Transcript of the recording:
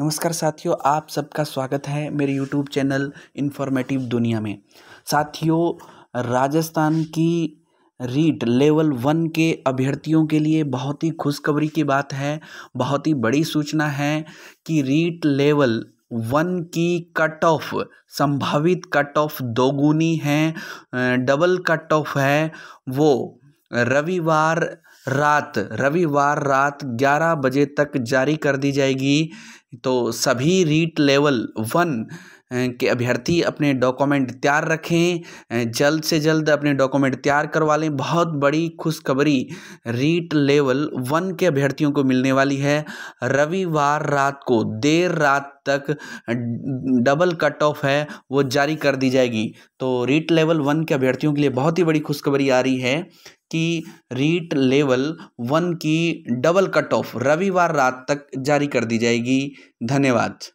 नमस्कार साथियों आप सबका स्वागत है मेरे यूट्यूब चैनल इन्फॉर्मेटिव दुनिया में साथियों राजस्थान की रीट लेवल वन के अभ्यर्थियों के लिए बहुत ही खुशखबरी की बात है बहुत ही बड़ी सूचना है कि रीट लेवल वन की कट ऑफ संभावित कट ऑफ दोगुनी है डबल कट ऑफ है वो रविवार रात रविवार रात ग्यारह बजे तक जारी कर दी जाएगी तो सभी रीट लेवल वन के अभ्यर्थी अपने डॉक्यूमेंट तैयार रखें जल्द से जल्द अपने डॉक्यूमेंट तैयार करवा लें बहुत बड़ी खुशखबरी रीट लेवल वन के अभ्यर्थियों को मिलने वाली है रविवार रात को देर रात तक डबल कट ऑफ है वो जारी कर दी जाएगी तो रीट लेवल वन के अभ्यर्थियों के लिए बहुत ही बड़ी खुशखबरी आ रही है की रीट लेवल वन की डबल कट ऑफ रविवार रात तक जारी कर दी जाएगी धन्यवाद